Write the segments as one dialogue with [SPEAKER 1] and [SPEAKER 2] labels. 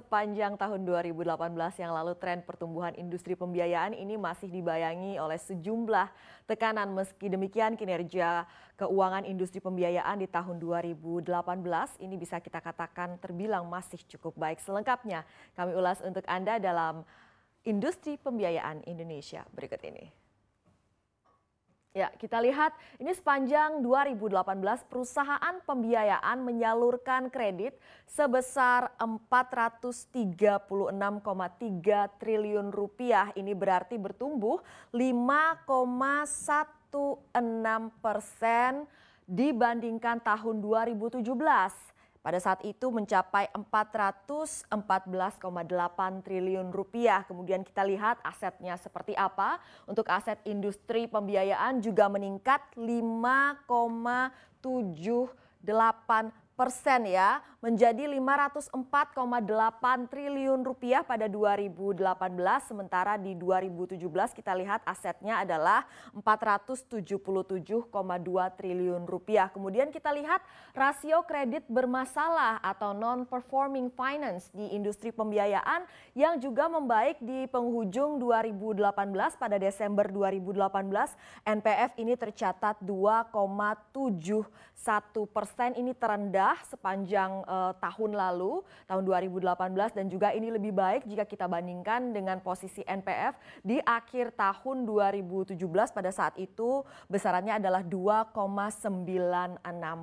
[SPEAKER 1] sepanjang tahun 2018 yang lalu tren pertumbuhan industri pembiayaan ini masih dibayangi oleh sejumlah tekanan meski demikian kinerja keuangan industri pembiayaan di tahun 2018 ini bisa kita katakan terbilang masih cukup baik selengkapnya kami ulas untuk Anda dalam Industri Pembiayaan Indonesia berikut ini. Ya, kita lihat ini sepanjang 2018 perusahaan pembiayaan menyalurkan kredit sebesar 436,3 triliun rupiah. Ini berarti bertumbuh 5,16 persen dibandingkan tahun 2017 pada saat itu mencapai 414,8 triliun rupiah. Kemudian kita lihat asetnya seperti apa. Untuk aset industri pembiayaan juga meningkat 5,78 persen ya menjadi 504,8 triliun rupiah pada 2018 sementara di 2017 kita lihat asetnya adalah 477,2 triliun rupiah. Kemudian kita lihat rasio kredit bermasalah atau non performing finance di industri pembiayaan yang juga membaik di penghujung 2018 pada Desember 2018 NPF ini tercatat 2,71 persen ini terendah rendah sepanjang uh, tahun lalu, tahun 2018 dan juga ini lebih baik jika kita bandingkan dengan posisi NPF di akhir tahun 2017 pada saat itu besarannya adalah 2,96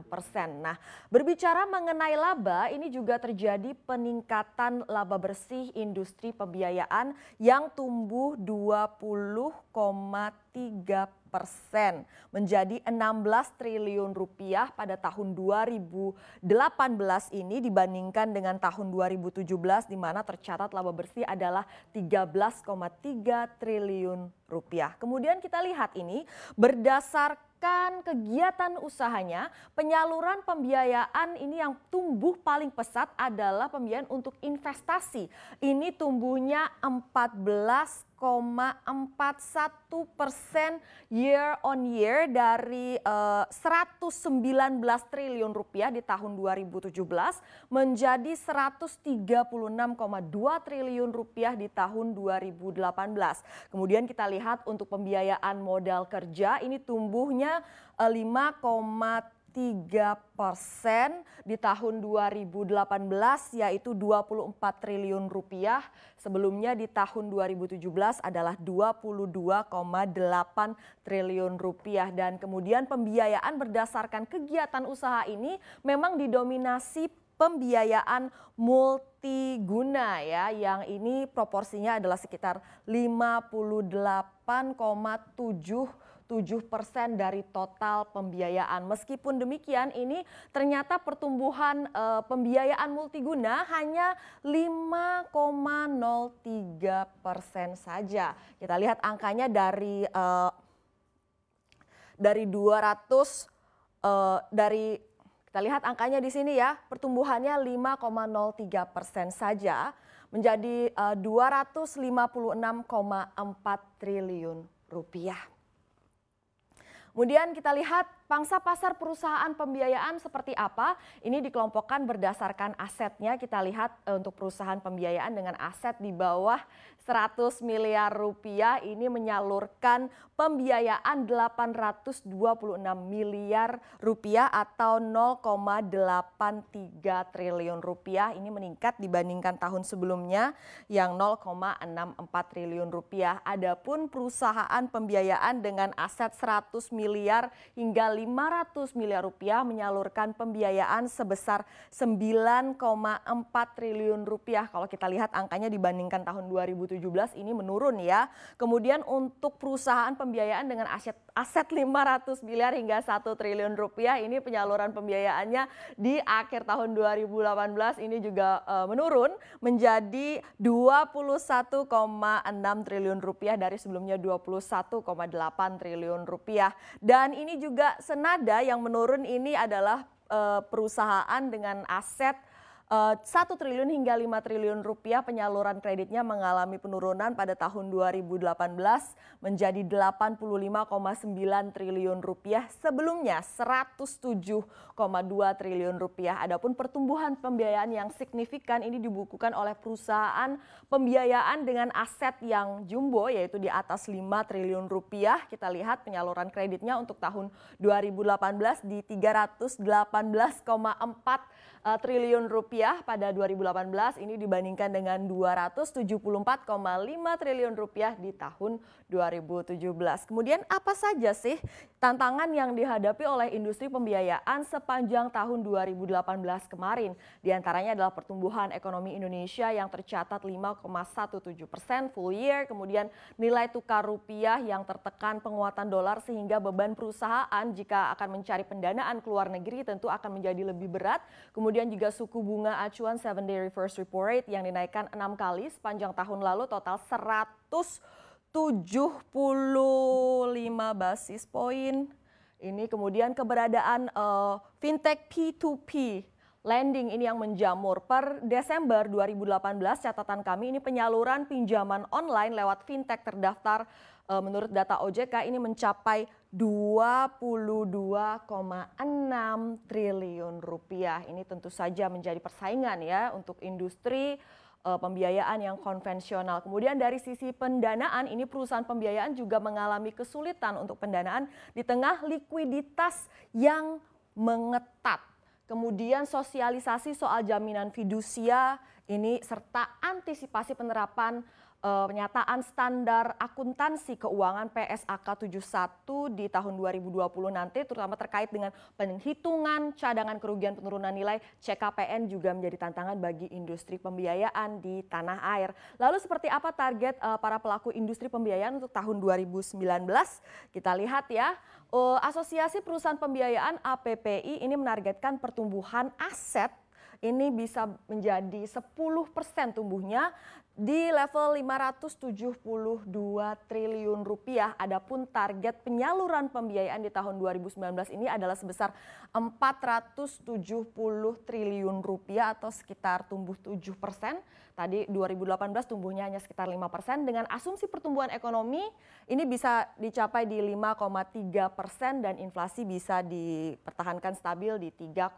[SPEAKER 1] persen. Nah berbicara mengenai laba ini juga terjadi peningkatan laba bersih industri pembiayaan yang tumbuh 20,3 persen menjadi 16 triliun rupiah pada tahun 2018 ini dibandingkan dengan tahun 2017 di mana tercatat laba bersih adalah 13,3 triliun rupiah. Kemudian kita lihat ini berdasarkan kan kegiatan usahanya, penyaluran pembiayaan ini yang tumbuh paling pesat adalah pembiayaan untuk investasi. Ini tumbuhnya belas 0,41 persen year on year dari uh, eh, 119 triliun rupiah di tahun 2017 menjadi 136,2 triliun rupiah di tahun 2018. Kemudian kita lihat untuk pembiayaan modal kerja ini tumbuhnya 5,3 eh, 3 persen di tahun 2018 yaitu 24 triliun rupiah. Sebelumnya di tahun 2017 adalah 22,8 triliun rupiah. Dan kemudian pembiayaan berdasarkan kegiatan usaha ini memang didominasi pembiayaan multiguna ya yang ini proporsinya adalah sekitar 58,7 7% dari total pembiayaan. Meskipun demikian ini ternyata pertumbuhan e, pembiayaan multiguna hanya 5,03% saja. Kita lihat angkanya dari e, dari 200 e, eh, dari kita lihat angkanya di sini ya, pertumbuhannya 5,03 persen saja menjadi 256,4 triliun rupiah. Kemudian kita lihat pangsa pasar perusahaan pembiayaan seperti apa. Ini dikelompokkan berdasarkan asetnya. Kita lihat eh, untuk perusahaan pembiayaan dengan aset di bawah 100 miliar rupiah ini menyalurkan pembiayaan 826 miliar rupiah atau 0,83 triliun rupiah. Ini meningkat dibandingkan tahun sebelumnya yang 0,64 triliun rupiah. Adapun perusahaan pembiayaan dengan aset 100 miliar miliar hingga 500 miliar rupiah menyalurkan pembiayaan sebesar 9,4 triliun rupiah. Kalau kita lihat angkanya dibandingkan tahun 2017 ini menurun ya. Kemudian untuk perusahaan pembiayaan dengan aset aset 500 miliar hingga 1 triliun rupiah ini penyaluran pembiayaannya di akhir tahun 2018 ini juga uh, menurun menjadi 21,6 triliun rupiah dari sebelumnya 21,8 triliun rupiah. Dan ini juga senada yang menurun ini adalah eh, perusahaan dengan aset 1 eh, triliun hingga 5 triliun rupiah penyaluran kreditnya mengalami penurunan pada tahun 2018 menjadi 85,9 triliun rupiah sebelumnya 107,2 triliun rupiah. Adapun pertumbuhan pembiayaan yang signifikan ini dibukukan oleh perusahaan pembiayaan dengan aset yang jumbo yaitu di atas 5 triliun rupiah. Kita lihat penyaluran kreditnya untuk tahun 2018 di 318,4 eh, triliun rupiah rupiah pada 2018 ini dibandingkan dengan 274,5 triliun rupiah di tahun 2017. Kemudian apa saja sih tantangan yang dihadapi oleh industri pembiayaan sepanjang tahun 2018 kemarin? Di antaranya adalah pertumbuhan ekonomi Indonesia yang tercatat 5,17 persen full year, kemudian nilai tukar rupiah yang tertekan penguatan dolar sehingga beban perusahaan jika akan mencari pendanaan ke luar negeri tentu akan menjadi lebih berat. Kemudian juga suku bunga bunga acuan 7 day reverse repo rate yang dinaikkan enam kali sepanjang tahun lalu total 175 basis poin. Ini kemudian keberadaan uh, fintech P2P lending ini yang menjamur. Per Desember 2018 catatan kami ini penyaluran pinjaman online lewat fintech terdaftar e, menurut data OJK ini mencapai 22,6 triliun rupiah. Ini tentu saja menjadi persaingan ya untuk industri e, pembiayaan yang konvensional. Kemudian dari sisi pendanaan ini perusahaan pembiayaan juga mengalami kesulitan untuk pendanaan di tengah likuiditas yang mengetat kemudian sosialisasi soal jaminan fidusia ini serta antisipasi penerapan Eh, pernyataan standar akuntansi keuangan PSAK 71 di tahun 2020 nanti terutama terkait dengan penghitungan cadangan kerugian penurunan nilai CKPN juga menjadi tantangan bagi industri pembiayaan di tanah air. Lalu seperti apa target uh, para pelaku industri pembiayaan untuk tahun 2019? Kita lihat ya. Uh, Asosiasi Perusahaan Pembiayaan APPI ini menargetkan pertumbuhan aset ini bisa menjadi 10% tumbuhnya di level 572 triliun rupiah. Adapun target penyaluran pembiayaan di tahun 2019 ini adalah sebesar 470 triliun rupiah atau sekitar tumbuh 7 persen Tadi 2018 tumbuhnya hanya sekitar 5 persen. Dengan asumsi pertumbuhan ekonomi ini bisa dicapai di 5,3 persen dan inflasi bisa dipertahankan stabil di 3,5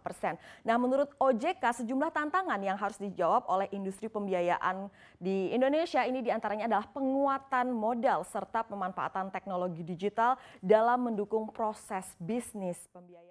[SPEAKER 1] persen. Nah menurut OJK sejumlah tantangan yang harus dijawab oleh industri pembiayaan di Indonesia ini diantaranya adalah penguatan modal serta pemanfaatan teknologi digital dalam mendukung proses bisnis pembiayaan.